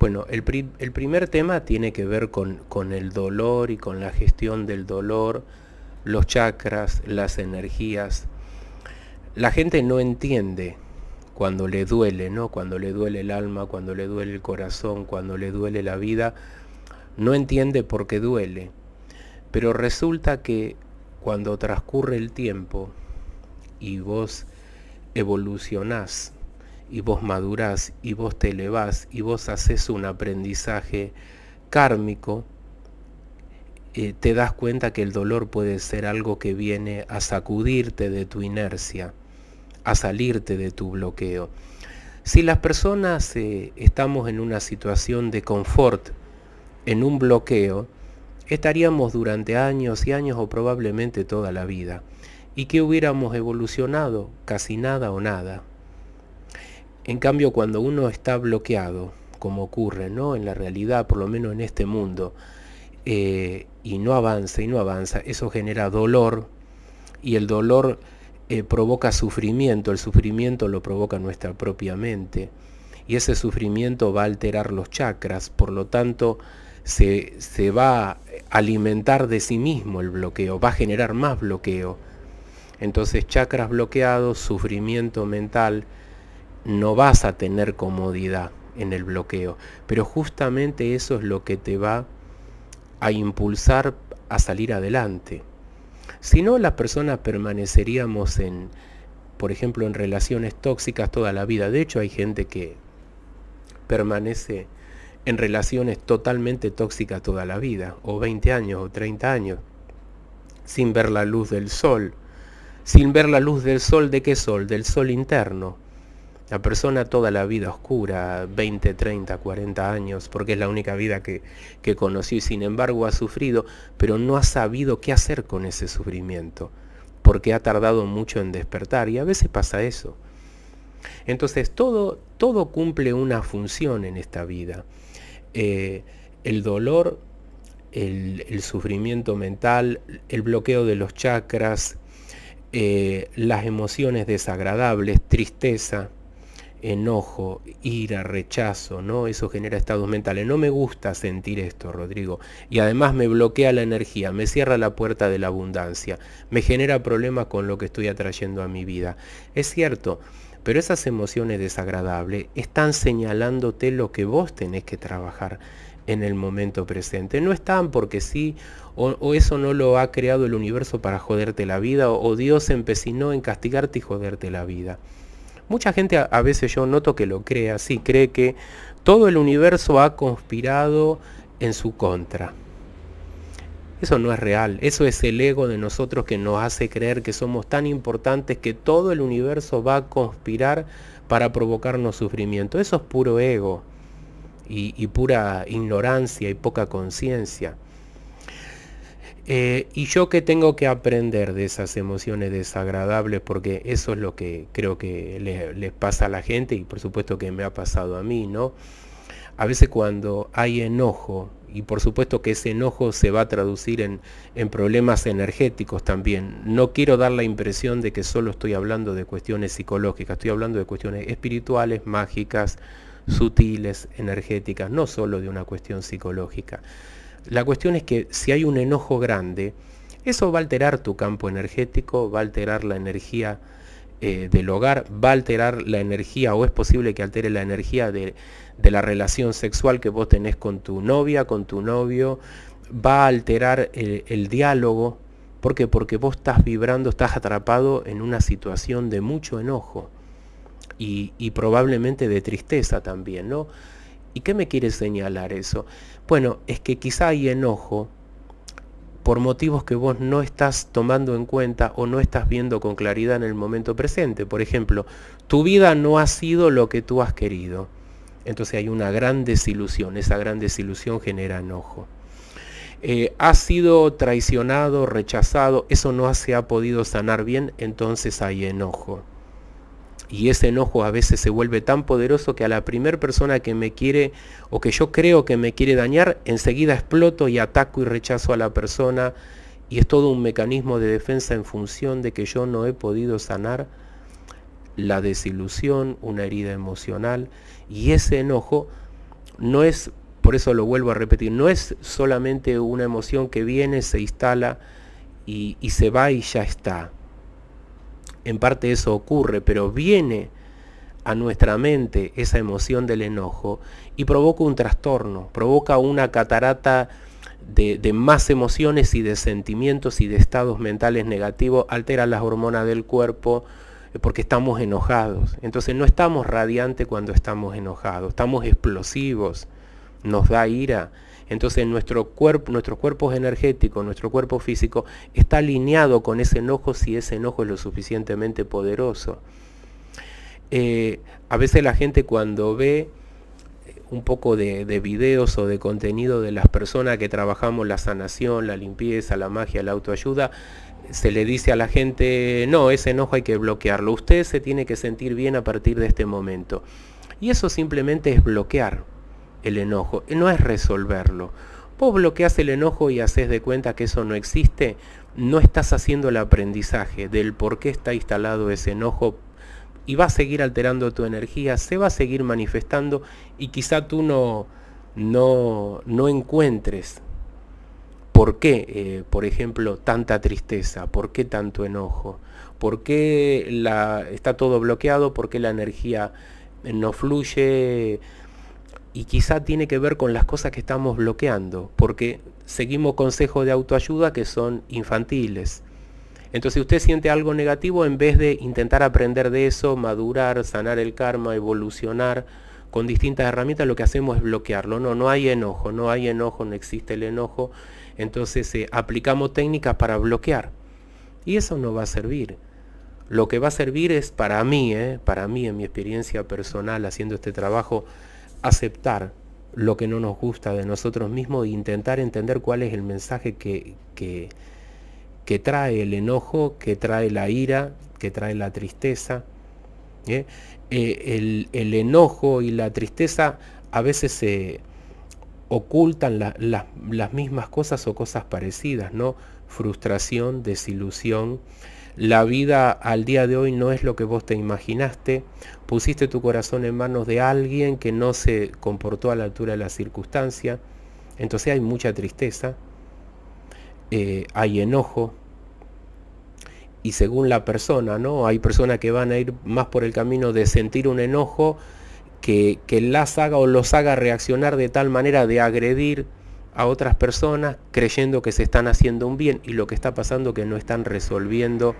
Bueno, el, primer tema tiene que ver con, con el dolor y con la gestión del dolor, los chakras, las energías. La gente no entiende cuando le duele, ¿no? Cuando le duele el alma, cuando le duele el corazón, cuando le duele la vida, no entiende por qué duele. Pero resulta que cuando transcurre el tiempo y vos evolucionás y vos madurás, y vos te elevás, y vos haces un aprendizaje kármico, eh, te das cuenta que el dolor puede ser algo que viene a sacudirte de tu inercia, a salirte de tu bloqueo. Si las personas eh, estamos en una situación de confort, en un bloqueo, estaríamos durante años y años o probablemente toda la vida. ¿Y que hubiéramos evolucionado? Casi nada o nada. En cambio, cuando uno está bloqueado, como ocurre ¿no? en la realidad, por lo menos en este mundo, eh, y no avanza y no avanza, eso genera dolor y el dolor eh, provoca sufrimiento, el sufrimiento lo provoca nuestra propia mente y ese sufrimiento va a alterar los chakras, por lo tanto se, se va a alimentar de sí mismo el bloqueo, va a generar más bloqueo. Entonces chakras bloqueados, sufrimiento mental, no vas a tener comodidad en el bloqueo. Pero justamente eso es lo que te va a impulsar a salir adelante. Si no, las personas permaneceríamos en, por ejemplo, en relaciones tóxicas toda la vida. De hecho, hay gente que permanece en relaciones totalmente tóxicas toda la vida, o 20 años o 30 años, sin ver la luz del sol. Sin ver la luz del sol, ¿de qué sol? Del sol interno la persona toda la vida oscura, 20, 30, 40 años, porque es la única vida que, que conoció y sin embargo ha sufrido, pero no ha sabido qué hacer con ese sufrimiento, porque ha tardado mucho en despertar y a veces pasa eso. Entonces todo, todo cumple una función en esta vida. Eh, el dolor, el, sufrimiento mental, el bloqueo de los chakras, eh, las emociones desagradables, tristeza, enojo, ira, rechazo, ¿no? Eso genera estados mentales. No me gusta sentir esto, Rodrigo. Y además me bloquea la energía, me cierra la puerta de la abundancia, me genera problemas con lo que estoy atrayendo a mi vida. Es cierto, pero esas emociones desagradables están señalándote lo que vos tenés que trabajar en el momento presente. No están porque sí, o, eso no lo ha creado el universo para joderte la vida, o, Dios empecinó en castigarte y joderte la vida. Mucha gente a, veces yo noto que lo cree así, cree que todo el universo ha conspirado en su contra. Eso no es real, eso es el ego de nosotros que nos hace creer que somos tan importantes que todo el universo va a conspirar para provocarnos sufrimiento. Eso es puro ego y pura ignorancia y poca conciencia. Eh, y yo que tengo que aprender de esas emociones desagradables, porque eso es lo que creo que les pasa a la gente y por supuesto que me ha pasado a mí, ¿no? A veces cuando hay enojo, y por supuesto que ese enojo se va a traducir en, en problemas energéticos también. No quiero dar la impresión de que solo estoy hablando de cuestiones psicológicas, estoy hablando de cuestiones espirituales, mágicas, sutiles, energéticas, no solo de una cuestión psicológica. La cuestión es que si hay un enojo grande, eso va a alterar tu campo energético, va a alterar la energía eh, del hogar, va a alterar la energía o es posible que altere la energía de, la relación sexual que vos tenés con tu novia, con tu novio, va a alterar eh, el, diálogo. ¿Por qué? Porque vos estás vibrando, estás atrapado en una situación de mucho enojo y, y probablemente de tristeza también, ¿no? ¿Y qué me quiere señalar eso? Bueno, es que quizá hay enojo por motivos que vos no estás tomando en cuenta o no estás viendo con claridad en el momento presente. Por ejemplo, tu vida no ha sido lo que tú has querido. Entonces hay una gran desilusión, esa gran desilusión genera enojo. Eh, ha has sido traicionado, rechazado, eso no se ha podido sanar bien, entonces hay enojo y ese enojo a veces se vuelve tan poderoso que a la primera persona que me quiere o que yo creo que me quiere dañar, enseguida exploto y ataco y rechazo a la persona y es todo un mecanismo de defensa en función de que yo no he podido sanar la desilusión, una herida emocional y ese enojo no es, por eso lo vuelvo a repetir, no es solamente una emoción que viene, se instala y, y se va y ya está en parte eso ocurre, pero viene a nuestra mente esa emoción del enojo y provoca un trastorno, provoca una catarata de, más emociones y de sentimientos y de estados mentales negativos, altera las hormonas del cuerpo eh, porque estamos enojados. Entonces no estamos radiantes cuando estamos enojados, estamos explosivos, nos da ira. Entonces nuestro cuerpo, nuestro energético, nuestro cuerpo físico está alineado con ese enojo si ese enojo es lo suficientemente poderoso. Eh, a veces la gente cuando ve eh, un poco de, de, videos o de contenido de las personas que trabajamos la sanación, la limpieza, la magia, la autoayuda, se le dice a la gente, no, ese enojo hay que bloquearlo, usted se tiene que sentir bien a partir de este momento. Y eso simplemente es bloquear el enojo, no es resolverlo. Vos bloqueas el enojo y haces de cuenta que eso no existe, no estás haciendo el aprendizaje del por qué está instalado ese enojo y va a seguir alterando tu energía, se va a seguir manifestando y quizá tú no, no, no encuentres por qué, eh, por ejemplo, tanta tristeza, por qué tanto enojo, por qué la, está todo bloqueado, por qué la energía no fluye, y quizá tiene que ver con las cosas que estamos bloqueando, porque seguimos consejos de autoayuda que son infantiles. Entonces si usted siente algo negativo en vez de intentar aprender de eso, madurar, sanar el karma, evolucionar con distintas herramientas, lo que hacemos es bloquearlo. No, no hay enojo, no hay enojo, no existe el enojo. Entonces eh, aplicamos técnicas para bloquear. Y eso no va a servir. Lo que va a servir es para mí, eh, para mí en mi experiencia personal haciendo este trabajo, aceptar lo que no nos gusta de nosotros mismos e intentar entender cuál es el mensaje que, que, trae el enojo, que trae la ira, que trae la tristeza. ¿eh? Eh, el, el, enojo y la tristeza a veces se ocultan las mismas cosas o cosas parecidas, ¿no? Frustración, desilusión, la vida al día de hoy no es lo que vos te imaginaste. Pusiste tu corazón en manos de alguien que no se comportó a la altura de la circunstancia. Entonces hay mucha tristeza, eh, hay enojo. Y según la persona, ¿no? Hay personas que van a ir más por el camino de sentir un enojo que las haga o los haga reaccionar de tal manera de agredir, a otras personas creyendo que se están haciendo un bien y lo que está pasando que no están resolviendo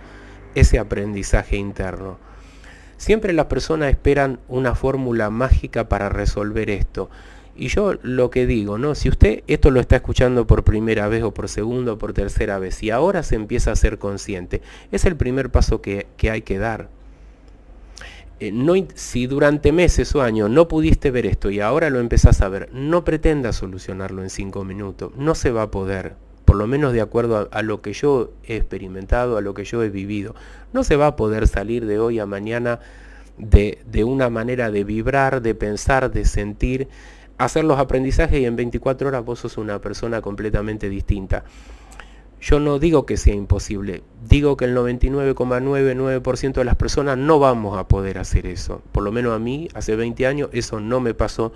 ese aprendizaje interno. Siempre las personas esperan una fórmula mágica para resolver esto. Y yo lo que digo, ¿no? Si usted esto lo está escuchando por primera vez o por segunda o por tercera vez y ahora se empieza a ser consciente, es el primer paso que, que hay que dar. Eh, si durante meses o años no pudiste ver esto y ahora lo empezás a ver, no pretendas solucionarlo en cinco minutos, no se va a poder, por lo menos de acuerdo a, lo que yo he experimentado, a lo que yo he vivido, no se va a poder salir de hoy a mañana de, de, una manera de vibrar, de pensar, de sentir, hacer los aprendizajes y en 24 horas vos sos una persona completamente distinta. Yo no digo que sea imposible, digo que el 99,99% de las personas no vamos a poder hacer eso. Por lo menos a mí, hace 20 años, eso no me pasó.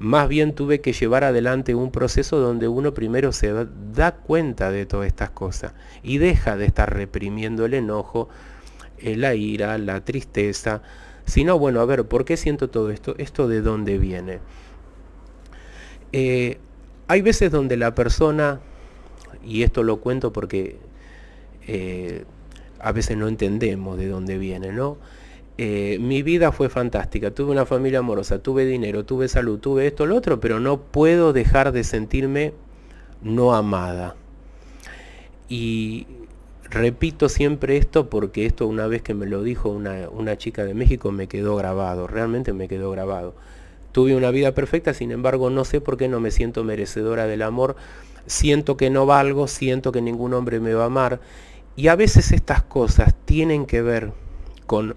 Más bien tuve que llevar adelante un proceso donde uno primero se da cuenta de todas estas cosas y deja de estar reprimiendo el enojo, eh, la ira, la tristeza, sino, bueno, a ver, ¿por qué siento todo esto? ¿Esto de dónde viene? Eh, hay veces donde la persona y esto lo cuento porque eh, a veces no entendemos de dónde viene, ¿no? Eh, mi vida fue fantástica, tuve una familia amorosa, tuve dinero, tuve salud, tuve esto, lo otro, pero no puedo dejar de sentirme no amada. Y repito siempre esto porque esto una vez que me lo dijo una, una chica de México me quedó grabado, realmente me quedó grabado. Tuve una vida perfecta, sin embargo no sé por qué no me siento merecedora del amor, siento que no valgo, siento que ningún hombre me va a amar. Y a veces estas cosas tienen que ver con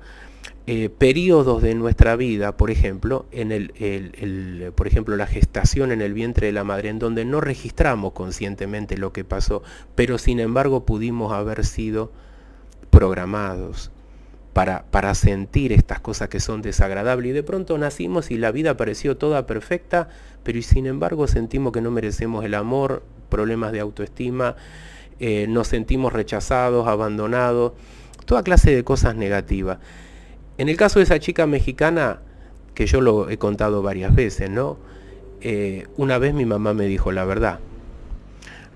eh, periodos de nuestra vida, por ejemplo, en el, por ejemplo, la gestación en el vientre de la madre, en donde no registramos conscientemente lo que pasó, pero sin embargo pudimos haber sido programados, para, sentir estas cosas que son desagradables. Y de pronto nacimos y la vida pareció toda perfecta, pero sin embargo sentimos que no merecemos el amor, problemas de autoestima, eh, nos sentimos rechazados, abandonados, toda clase de cosas negativas. En el caso de esa chica mexicana, que yo lo he contado varias veces, ¿no? Eh, una vez mi mamá me dijo la verdad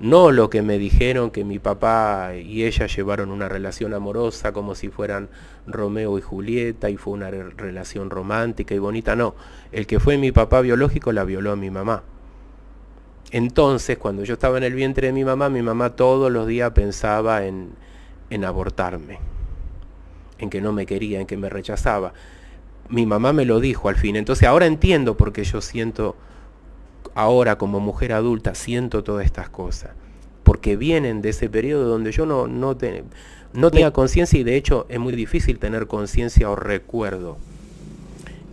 no lo que me dijeron que mi papá y ella llevaron una relación amorosa como si fueran Romeo y Julieta y fue una relación romántica y bonita, no, el que fue mi papá biológico la violó a mi mamá. Entonces, cuando yo estaba en el vientre de mi mamá, mi mamá todos los días pensaba en, en abortarme, en que no me quería, en que me rechazaba. Mi mamá me lo dijo al fin, entonces ahora entiendo por qué yo siento ahora como mujer adulta siento todas estas cosas, porque vienen de ese periodo donde yo no, tenía conciencia y de hecho es muy difícil tener conciencia o recuerdo.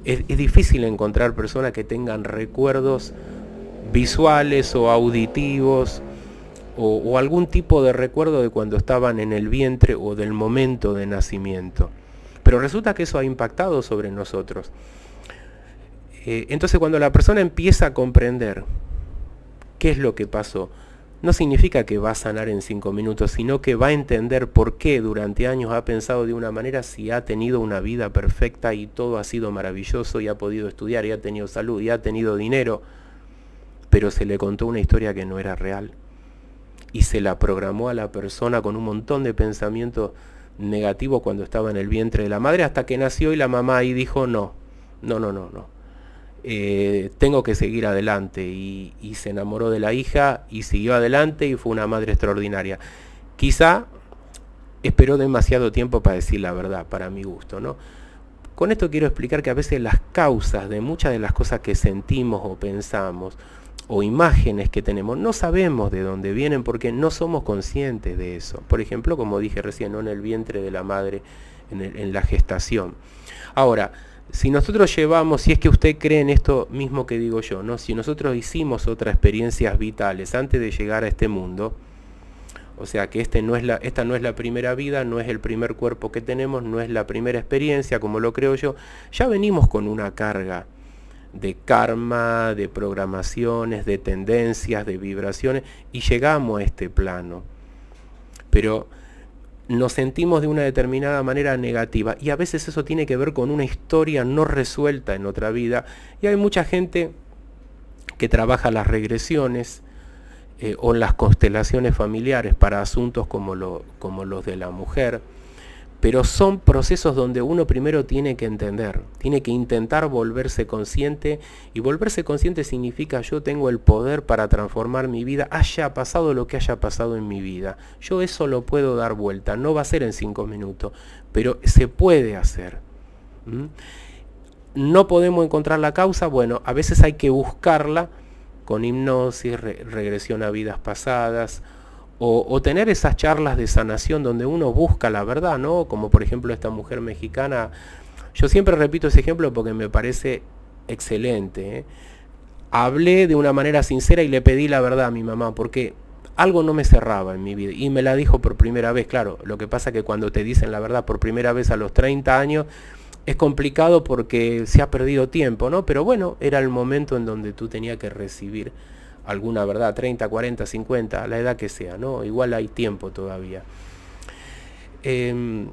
Es, difícil encontrar personas que tengan recuerdos visuales o auditivos o, algún tipo de recuerdo de cuando estaban en el vientre o del momento de nacimiento. Pero resulta que eso ha impactado sobre nosotros. Eh, entonces cuando la persona empieza a comprender qué es lo que pasó, no significa que va a sanar en cinco minutos, sino que va a entender por qué durante años ha pensado de una manera si ha tenido una vida perfecta y todo ha sido maravilloso y ha podido estudiar y ha tenido salud y ha tenido dinero, pero se le contó una historia que no era real y se la programó a la persona con un montón de pensamientos negativos cuando estaba en el vientre de la madre hasta que nació y la mamá ahí dijo no, no, no, no, no. Eh, tengo que seguir adelante. Y, se enamoró de la hija y siguió adelante y fue una madre extraordinaria. Quizá esperó demasiado tiempo para decir la verdad, para mi gusto, ¿no? Con esto quiero explicar que a veces las causas de muchas de las cosas que sentimos o pensamos o imágenes que tenemos, no sabemos de dónde vienen porque no somos conscientes de eso. Por ejemplo, como dije recién, ¿no? en el vientre de la madre, en, en la gestación. Ahora, si nosotros llevamos, si es que usted cree en esto mismo que digo yo, ¿no? si nosotros hicimos otras experiencias vitales antes de llegar a este mundo, o sea que este no es la, esta no es la primera vida, no es el primer cuerpo que tenemos, no es la primera experiencia, como lo creo yo, ya venimos con una carga de karma, de programaciones, de tendencias, de vibraciones, y llegamos a este plano. Pero nos sentimos de una determinada manera negativa y a veces eso tiene que ver con una historia no resuelta en otra vida y hay mucha gente que trabaja las regresiones eh, o las constelaciones familiares para asuntos como los de la mujer. Pero son procesos donde uno primero tiene que entender, tiene que intentar volverse consciente y volverse consciente significa yo tengo el poder para transformar mi vida, haya pasado lo que haya pasado en mi vida. Yo eso lo puedo dar vuelta, no va a ser en cinco minutos, pero se puede hacer. ¿Mm? No podemos encontrar la causa, bueno, a veces hay que buscarla con hipnosis, regresión a vidas pasadas, o, tener esas charlas de sanación donde uno busca la verdad, ¿no? Como por ejemplo esta mujer mexicana. Yo siempre repito ese ejemplo porque me parece excelente. ¿eh? Hablé de una manera sincera y le pedí la verdad a mi mamá porque algo no me cerraba en mi vida y me la dijo por primera vez. Claro, lo que pasa es que cuando te dicen la verdad por primera vez a los 30 años es complicado porque se ha perdido tiempo, ¿no? Pero bueno, era el momento en donde tú tenías que recibir alguna verdad, 30, 40, 50, la edad que sea, ¿no? Igual hay tiempo todavía. y em,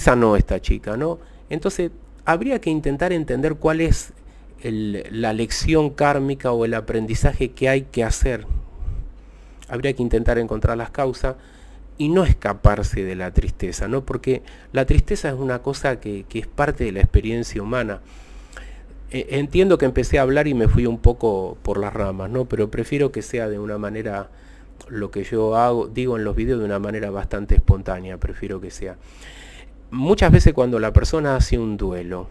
sanó esta chica, ¿no? Entonces, habría que intentar entender cuál es la lección kármica o el aprendizaje que hay que hacer. Habría que intentar encontrar las causas y no escaparse de la tristeza, ¿no? Porque la tristeza es una cosa que es parte de la experiencia humana. Eh, entiendo que empecé a hablar y me fui un poco por las ramas, ¿no? Pero prefiero que sea de una manera lo que yo hago, digo en los vídeos de una manera bastante espontánea, prefiero que sea. Muchas veces cuando la persona hace un duelo,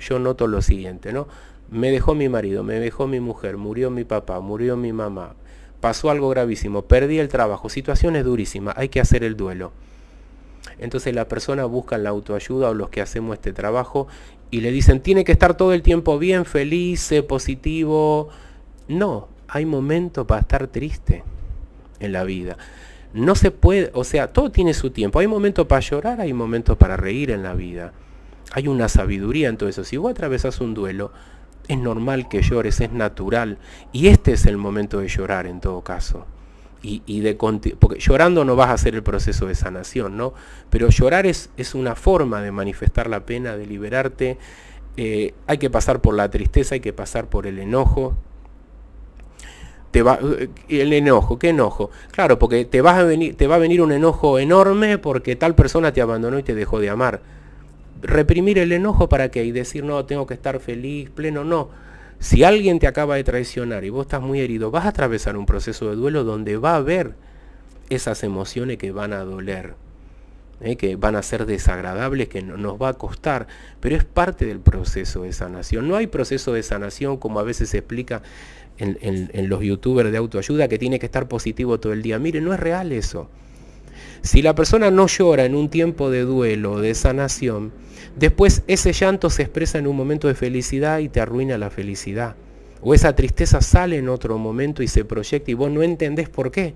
yo noto lo siguiente, ¿no? Me dejó mi marido, me dejó mi mujer, murió mi papá, murió mi mamá, pasó algo gravísimo, perdí el trabajo, situaciones durísimas, hay que hacer el duelo. Entonces la persona busca la autoayuda o los que hacemos este trabajo y le dicen, tiene que estar todo el tiempo bien, feliz, positivo. No, hay momentos para estar triste en la vida. No se puede, o sea, todo tiene su tiempo. Hay momentos para llorar, hay momentos para reír en la vida. Hay una sabiduría en todo eso. Si vos atravesás un duelo, es normal que llores, es natural. Y este es el momento de llorar en todo caso y, de porque llorando no vas a hacer el proceso de sanación, ¿no? Pero llorar es, una forma de manifestar la pena, de liberarte. Eh, hay que pasar por la tristeza, hay que pasar por el enojo. Te va, eh, el enojo, ¿qué enojo? Claro, porque te, a venir, te va a venir un enojo enorme porque tal persona te abandonó y te dejó de amar. Reprimir el enojo para qué y decir, no, tengo que estar feliz, pleno, no si alguien te acaba de traicionar y vos estás muy herido, vas a atravesar un proceso de duelo donde va a haber esas emociones que van a doler, ¿eh? que van a ser desagradables, que nos va a costar, pero es parte del proceso de sanación. No hay proceso de sanación como a veces se explica en los youtubers de autoayuda que tiene que estar positivo todo el día. Mire, no es real eso. Si la persona no llora en un tiempo de duelo, de sanación, después ese llanto se expresa en un momento de felicidad y te arruina la felicidad. O esa tristeza sale en otro momento y se proyecta y vos no entendés por qué.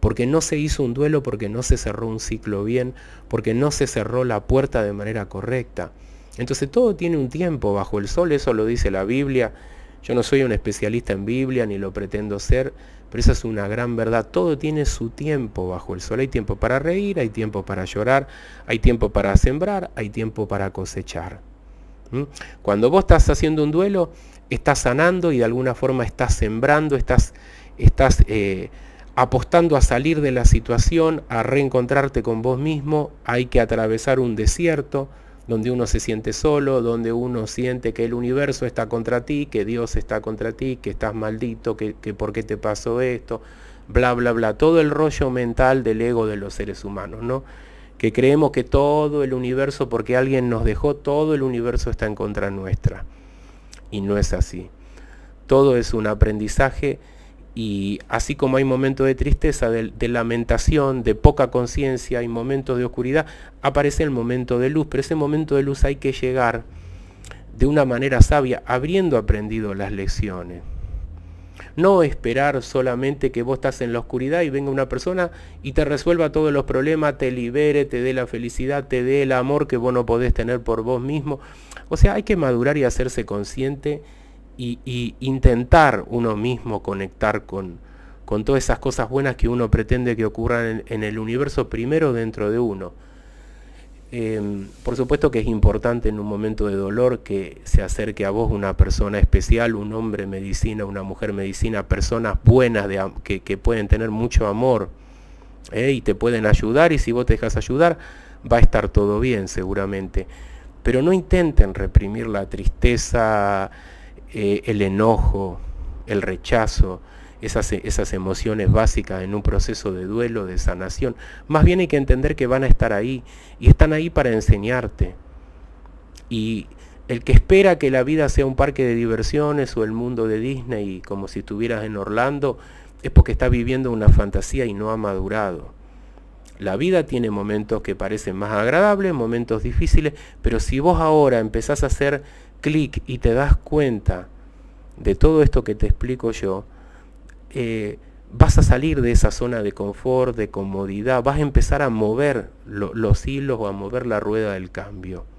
Porque no se hizo un duelo, porque no se cerró un ciclo bien, porque no se cerró la puerta de manera correcta. Entonces todo tiene un tiempo bajo el sol, eso lo dice la Biblia. Yo no soy un especialista en Biblia ni lo pretendo ser, pero esa es una gran verdad. Todo tiene su tiempo bajo el sol. Hay tiempo para reír, hay tiempo para llorar, hay tiempo para sembrar, hay tiempo para cosechar. ¿Mm? Cuando vos estás haciendo un duelo, estás sanando y de alguna forma estás sembrando, estás, estás eh, apostando a salir de la situación, a reencontrarte con vos mismo. Hay que atravesar un desierto donde uno se siente solo, donde uno siente que el universo está contra ti, que Dios está contra ti, que estás maldito, que, que por qué te pasó esto, bla, bla, bla. Todo el rollo mental del ego de los seres humanos, ¿no? Que creemos que todo el universo, porque alguien nos dejó, todo el universo está en contra nuestra. Y no es así. Todo es un aprendizaje y así como hay momentos de tristeza, de, lamentación, de poca conciencia, hay momentos de oscuridad, aparece el momento de luz, pero ese momento de luz hay que llegar de una manera sabia, habiendo aprendido las lecciones. No esperar solamente que vos estás en la oscuridad y venga una persona y te resuelva todos los problemas, te libere, te dé la felicidad, te dé el amor que vos no podés tener por vos mismo. O sea, hay que madurar y hacerse consciente y, intentar uno mismo conectar con, con todas esas cosas buenas que uno pretende que ocurran en, el universo primero dentro de uno. Em, por supuesto que es importante en un momento de dolor que se acerque a vos una persona especial, un hombre medicina, una mujer medicina, personas buenas que, pueden tener mucho amor eh, y te pueden ayudar y si vos te dejas ayudar va a estar todo bien seguramente. Pero no intenten reprimir la tristeza, eh, el enojo, el rechazo, esas, esas, emociones básicas en un proceso de duelo, de sanación. Más bien hay que entender que van a estar ahí y están ahí para enseñarte. Y el que espera que la vida sea un parque de diversiones o el mundo de Disney como si estuvieras en Orlando es porque está viviendo una fantasía y no ha madurado. La vida tiene momentos que parecen más agradables, momentos difíciles, pero si vos ahora empezás a ser clic y te das cuenta de todo esto que te explico yo, eh, vas a salir de esa zona de confort, de comodidad, vas a empezar a mover los hilos o a mover la rueda del cambio.